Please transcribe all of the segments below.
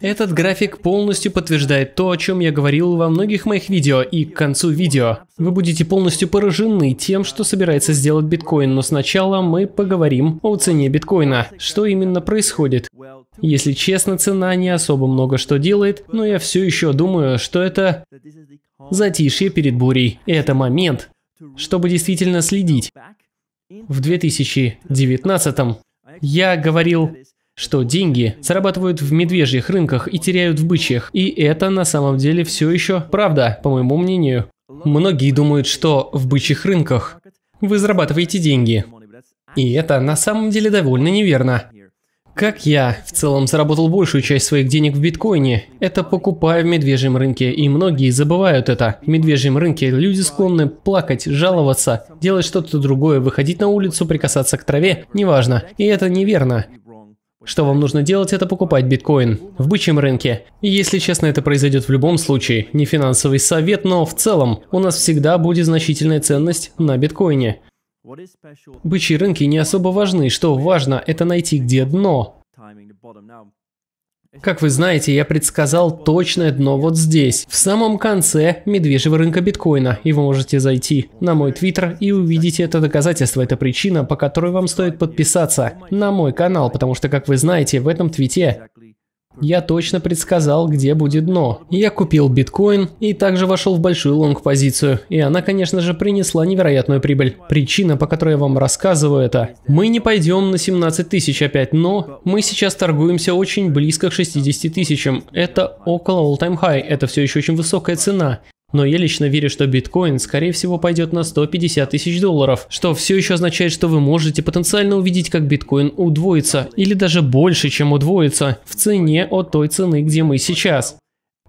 Этот график полностью подтверждает то, о чем я говорил во многих моих видео, и к концу видео вы будете полностью поражены тем, что собирается сделать биткоин, но сначала мы поговорим о цене биткоина, что именно происходит. Если честно, цена не особо много что делает, но я все еще думаю, что это затишье перед бурей. Это момент, чтобы действительно следить. В 2019 я говорил что деньги зарабатывают в медвежьих рынках и теряют в бычьих. И это на самом деле все еще правда, по моему мнению. Многие думают, что в бычьих рынках вы зарабатываете деньги. И это на самом деле довольно неверно. Как я в целом заработал большую часть своих денег в биткоине, это покупая в медвежьем рынке, и многие забывают это. В медвежьем рынке люди склонны плакать, жаловаться, делать что-то другое, выходить на улицу, прикасаться к траве, неважно. И это неверно. Что вам нужно делать, это покупать биткоин в бычьем рынке. И если честно, это произойдет в любом случае. Не финансовый совет, но в целом у нас всегда будет значительная ценность на биткоине. Бычьи рынки не особо важны. Что важно, это найти где дно. Как вы знаете, я предсказал точное дно вот здесь, в самом конце медвежьего рынка биткоина, и вы можете зайти на мой твиттер и увидите это доказательство. Это причина, по которой вам стоит подписаться на мой канал, потому что, как вы знаете, в этом твите я точно предсказал, где будет дно. Я купил биткоин и также вошел в большую лонг-позицию. И она, конечно же, принесла невероятную прибыль. Причина, по которой я вам рассказываю это. Мы не пойдем на 17 тысяч опять, но мы сейчас торгуемся очень близко к 60 тысячам. Это около all-time high, это все еще очень высокая цена. Но я лично верю, что биткоин, скорее всего, пойдет на 150 тысяч долларов, что все еще означает, что вы можете потенциально увидеть, как биткоин удвоится, или даже больше, чем удвоится, в цене от той цены, где мы сейчас.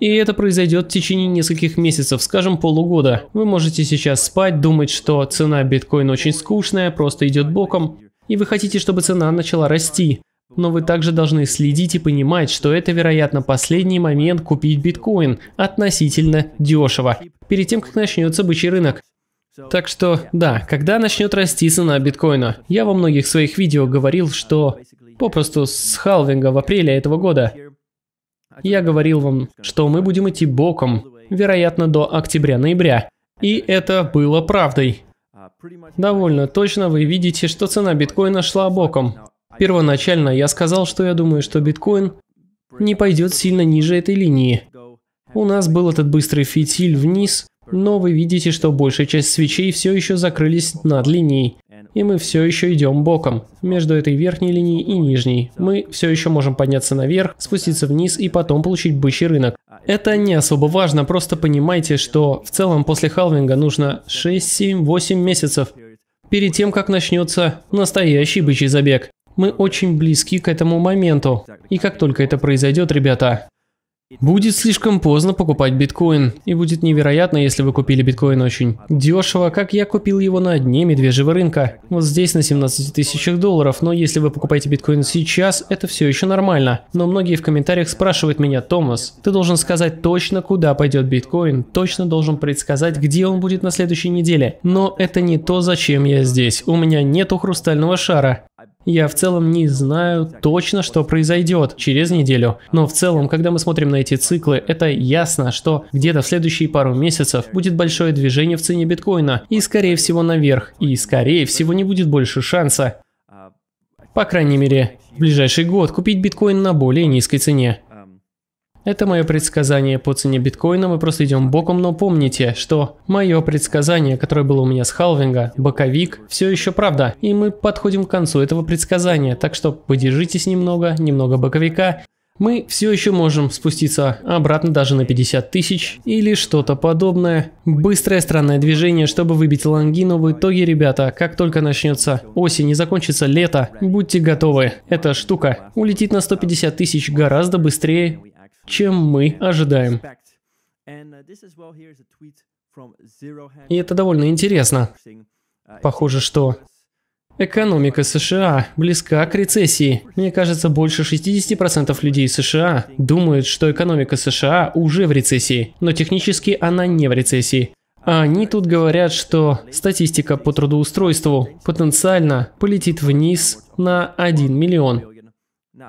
И это произойдет в течение нескольких месяцев, скажем полугода. Вы можете сейчас спать, думать, что цена биткоина очень скучная, просто идет боком, и вы хотите, чтобы цена начала расти. Но вы также должны следить и понимать, что это, вероятно, последний момент купить биткоин относительно дешево, перед тем, как начнется бычий рынок. Так что, да, когда начнет расти цена биткоина? Я во многих своих видео говорил, что попросту с халвинга в апреле этого года я говорил вам, что мы будем идти боком, вероятно, до октября-ноября. И это было правдой. Довольно точно вы видите, что цена биткоина шла боком. Первоначально я сказал, что я думаю, что биткоин не пойдет сильно ниже этой линии. У нас был этот быстрый фитиль вниз, но вы видите, что большая часть свечей все еще закрылись над линией. И мы все еще идем боком, между этой верхней линией и нижней. Мы все еще можем подняться наверх, спуститься вниз и потом получить бычий рынок. Это не особо важно, просто понимайте, что в целом после халвинга нужно 6, 7, 8 месяцев перед тем, как начнется настоящий бычий забег. Мы очень близки к этому моменту. И как только это произойдет, ребята, Будет слишком поздно покупать биткоин, и будет невероятно, если вы купили биткоин очень дешево, как я купил его на дне медвежьего рынка. Вот здесь на 17 тысячах долларов, но если вы покупаете биткоин сейчас, это все еще нормально. Но многие в комментариях спрашивают меня, Томас, ты должен сказать точно, куда пойдет биткоин, точно должен предсказать, где он будет на следующей неделе. Но это не то, зачем я здесь, у меня нету хрустального шара. Я в целом не знаю точно, что произойдет через неделю, но в целом, когда мы смотрим на эти циклы, это ясно, что где-то в следующие пару месяцев будет большое движение в цене биткоина, и скорее всего наверх, и скорее всего не будет больше шанса. По крайней мере, в ближайший год купить биткоин на более низкой цене. Это мое предсказание по цене биткоина, мы просто идем боком, но помните, что мое предсказание, которое было у меня с халвинга, боковик, все еще правда. И мы подходим к концу этого предсказания, так что подержитесь немного, немного боковика. Мы все еще можем спуститься обратно даже на 50 тысяч или что-то подобное. Быстрое странное движение, чтобы выбить лонгину. В итоге, ребята, как только начнется осень и закончится лето, будьте готовы. Эта штука улетит на 150 тысяч гораздо быстрее, чем мы ожидаем. И это довольно интересно. Похоже, что экономика США близка к рецессии. Мне кажется, больше 60% людей США думают, что экономика США уже в рецессии, но технически она не в рецессии. они тут говорят, что статистика по трудоустройству потенциально полетит вниз на 1 миллион.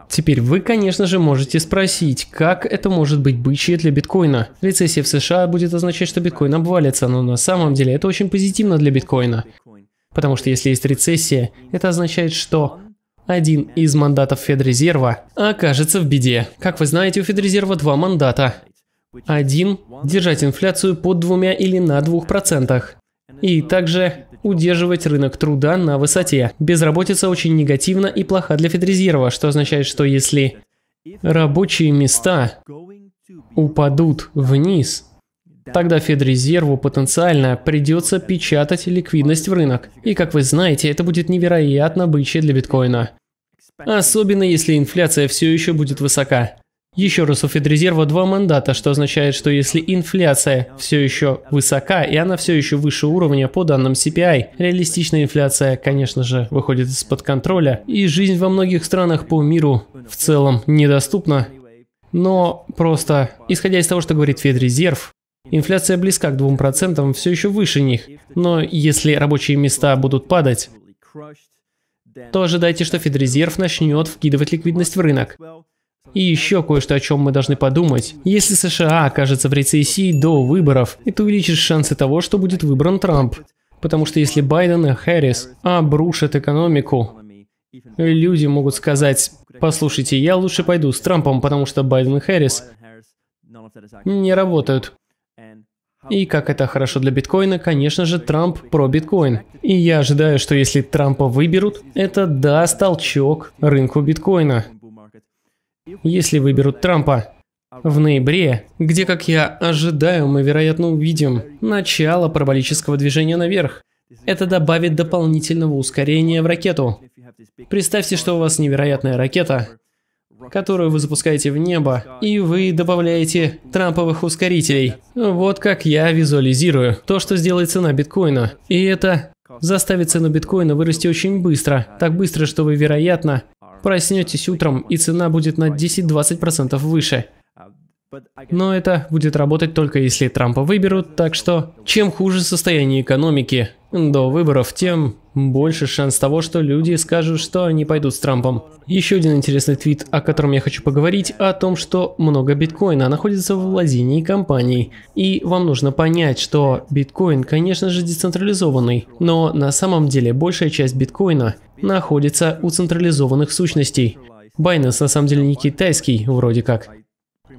Теперь вы, конечно же, можете спросить, как это может быть бычье для биткоина? Рецессия в США будет означать, что биткоин обвалится, но на самом деле это очень позитивно для биткоина. Потому что если есть рецессия, это означает, что один из мандатов Федрезерва окажется в беде. Как вы знаете, у Федрезерва два мандата. Один – держать инфляцию под двумя или на двух процентах. И также удерживать рынок труда на высоте. Безработица очень негативна и плоха для Федрезерва, что означает, что если рабочие места упадут вниз, Тогда Федрезерву потенциально придется печатать ликвидность в рынок. И как вы знаете, это будет невероятно бычье для биткоина. Особенно если инфляция все еще будет высока. Еще раз у Федрезерва два мандата, что означает, что если инфляция все еще высока, и она все еще выше уровня по данным CPI, реалистичная инфляция, конечно же, выходит из-под контроля, и жизнь во многих странах по миру в целом недоступна. Но просто, исходя из того, что говорит Федрезерв, инфляция близка к 2%, все еще выше них. Но если рабочие места будут падать, то ожидайте, что Федрезерв начнет вкидывать ликвидность в рынок. И еще кое-что, о чем мы должны подумать. Если США окажется в рецессии до выборов, это увеличит шансы того, что будет выбран Трамп. Потому что если Байден и Харрис обрушат экономику, люди могут сказать, послушайте, я лучше пойду с Трампом, потому что Байден и Харрис не работают. И как это хорошо для биткоина, конечно же, Трамп про биткоин. И я ожидаю, что если Трампа выберут, это даст толчок рынку биткоина если выберут Трампа. В ноябре, где, как я ожидаю, мы, вероятно, увидим начало параболического движения наверх. Это добавит дополнительного ускорения в ракету. Представьте, что у вас невероятная ракета, которую вы запускаете в небо, и вы добавляете трамповых ускорителей. Вот как я визуализирую то, что сделает цена биткоина. И это заставит цену биткоина вырасти очень быстро. Так быстро, что вы, вероятно, проснетесь утром, и цена будет на 10-20% выше. Но это будет работать только если Трампа выберут, так что чем хуже состояние экономики до выборов, тем больше шанс того, что люди скажут, что они пойдут с Трампом. Еще один интересный твит, о котором я хочу поговорить, о том, что много биткоина находится в владении компаний. И вам нужно понять, что биткоин, конечно же, децентрализованный, но на самом деле большая часть биткоина находится у централизованных сущностей. Binance на самом деле не китайский, вроде как.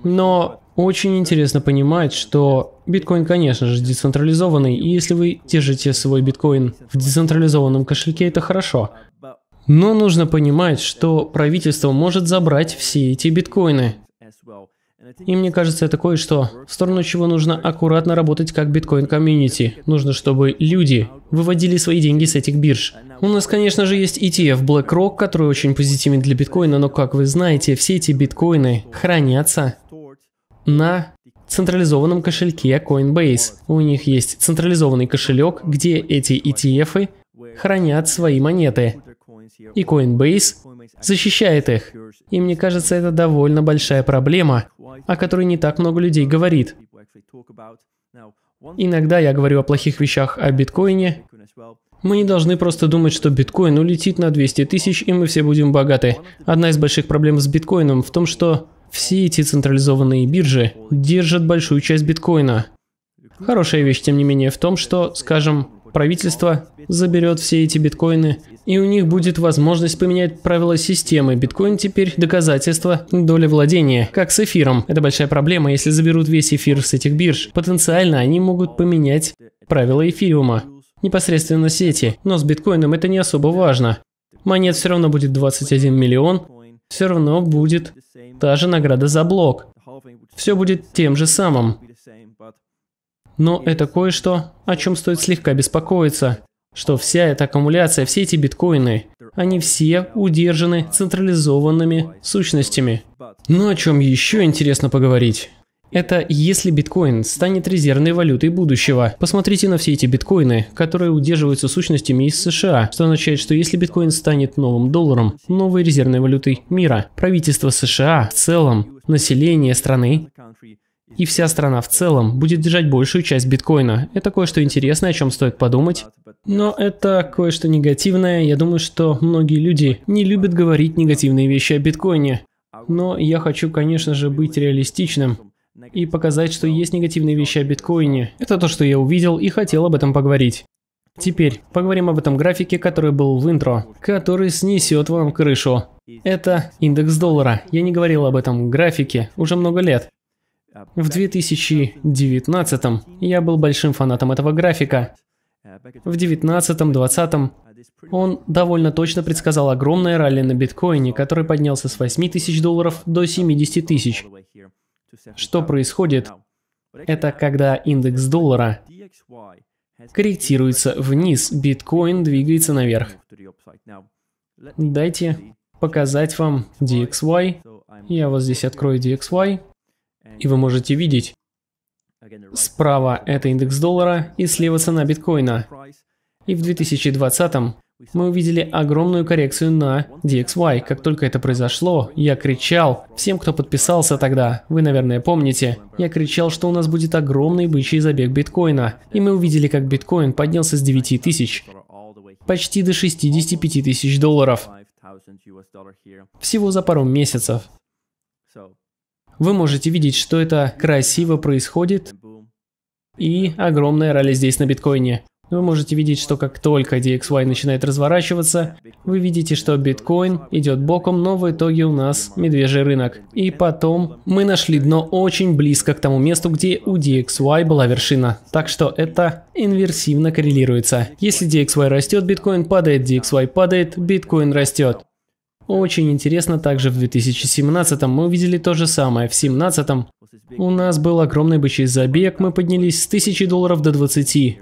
Но очень интересно понимать, что биткоин, конечно же, децентрализованный, и если вы держите свой биткоин в децентрализованном кошельке, это хорошо. Но нужно понимать, что правительство может забрать все эти биткоины. И мне кажется, это кое-что, в сторону чего нужно аккуратно работать как биткоин-комьюнити. Нужно, чтобы люди выводили свои деньги с этих бирж. У нас, конечно же, есть ETF BlackRock, который очень позитивен для биткоина, но, как вы знаете, все эти биткоины хранятся на централизованном кошельке Coinbase. У них есть централизованный кошелек, где эти ETF хранят свои монеты. И Coinbase защищает их. И мне кажется, это довольно большая проблема, о которой не так много людей говорит. Иногда я говорю о плохих вещах о биткоине. Мы не должны просто думать, что биткоин улетит на 200 тысяч, и мы все будем богаты. Одна из больших проблем с биткоином в том, что все эти централизованные биржи держат большую часть биткоина. Хорошая вещь, тем не менее, в том, что, скажем, правительство заберет все эти биткоины, и у них будет возможность поменять правила системы. Биткоин теперь доказательство доли владения, как с эфиром. Это большая проблема, если заберут весь эфир с этих бирж. Потенциально они могут поменять правила эфириума непосредственно сети, но с биткоином это не особо важно. Монет все равно будет 21 миллион, все равно будет та же награда за блок. Все будет тем же самым. Но это кое-что, о чем стоит слегка беспокоиться, что вся эта аккумуляция, все эти биткоины, они все удержаны централизованными сущностями. Но о чем еще интересно поговорить? Это если биткоин станет резервной валютой будущего. Посмотрите на все эти биткоины, которые удерживаются сущностями из США, что означает, что если биткоин станет новым долларом, новой резервной валютой мира, правительство США в целом, население страны и вся страна в целом будет держать большую часть биткоина. Это кое-что интересное, о чем стоит подумать. Но это кое-что негативное. Я думаю, что многие люди не любят говорить негативные вещи о биткоине. Но я хочу, конечно же, быть реалистичным и показать, что есть негативные вещи о биткоине. Это то, что я увидел и хотел об этом поговорить. Теперь поговорим об этом графике, который был в интро, который снесет вам крышу. Это индекс доллара. Я не говорил об этом графике уже много лет. В 2019 я был большим фанатом этого графика. В 2019-2020 он довольно точно предсказал огромное ралли на биткоине, который поднялся с 8 тысяч долларов до 70 тысяч. Что происходит? Это когда индекс доллара корректируется вниз, биткоин двигается наверх. Дайте показать вам DXY. Я вот здесь открою DXY, и вы можете видеть, справа это индекс доллара и слева цена биткоина. И в 2020 мы увидели огромную коррекцию на DXY. Как только это произошло, я кричал всем, кто подписался тогда, вы, наверное, помните, я кричал, что у нас будет огромный бычий забег биткоина. И мы увидели, как биткоин поднялся с 9 тысяч почти до 65 тысяч долларов. Всего за пару месяцев. Вы можете видеть, что это красиво происходит и огромная ралли здесь на биткоине. Вы можете видеть, что как только DXY начинает разворачиваться, вы видите, что биткоин идет боком, но в итоге у нас медвежий рынок. И потом мы нашли дно очень близко к тому месту, где у DXY была вершина. Так что это инверсивно коррелируется. Если DXY растет, биткоин падает, DXY падает, биткоин растет. Очень интересно, также в 2017 мы увидели то же самое. В 2017 у нас был огромный бычий забег, мы поднялись с 1000 долларов до 20.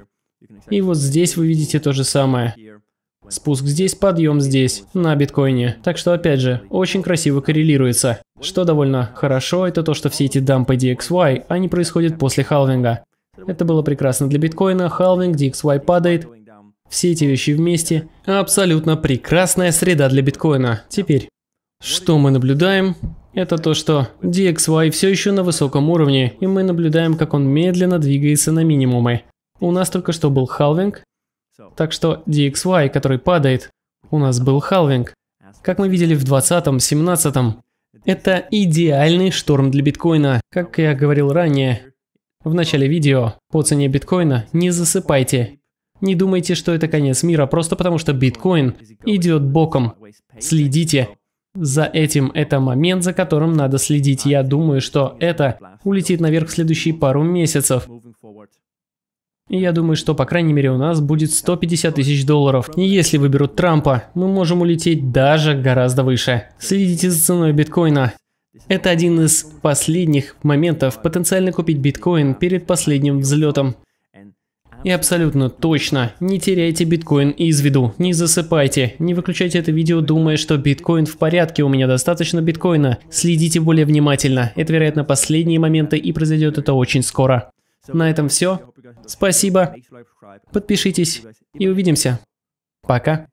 И вот здесь вы видите то же самое. Спуск здесь, подъем здесь, на биткоине. Так что, опять же, очень красиво коррелируется. Что довольно хорошо, это то, что все эти дампы DXY, они происходят после халвинга. Это было прекрасно для биткоина, халвинг, DXY падает, все эти вещи вместе. Абсолютно прекрасная среда для биткоина. Теперь, что мы наблюдаем? Это то, что DXY все еще на высоком уровне, и мы наблюдаем, как он медленно двигается на минимумы. У нас только что был халвинг, так что DXY, который падает, у нас был халвинг. Как мы видели в 20-17, это идеальный шторм для биткоина. Как я говорил ранее, в начале видео, по цене биткоина не засыпайте. Не думайте, что это конец мира, просто потому что биткоин идет боком. Следите. За этим это момент, за которым надо следить. Я думаю, что это улетит наверх в следующие пару месяцев. Я думаю, что, по крайней мере, у нас будет 150 тысяч долларов. И если выберут Трампа, мы можем улететь даже гораздо выше. Следите за ценой биткоина. Это один из последних моментов потенциально купить биткоин перед последним взлетом. И абсолютно точно, не теряйте биткоин из виду, не засыпайте, не выключайте это видео, думая, что биткоин в порядке, у меня достаточно биткоина. Следите более внимательно, это вероятно последние моменты и произойдет это очень скоро. На этом все, Спасибо. Подпишитесь и увидимся. Пока.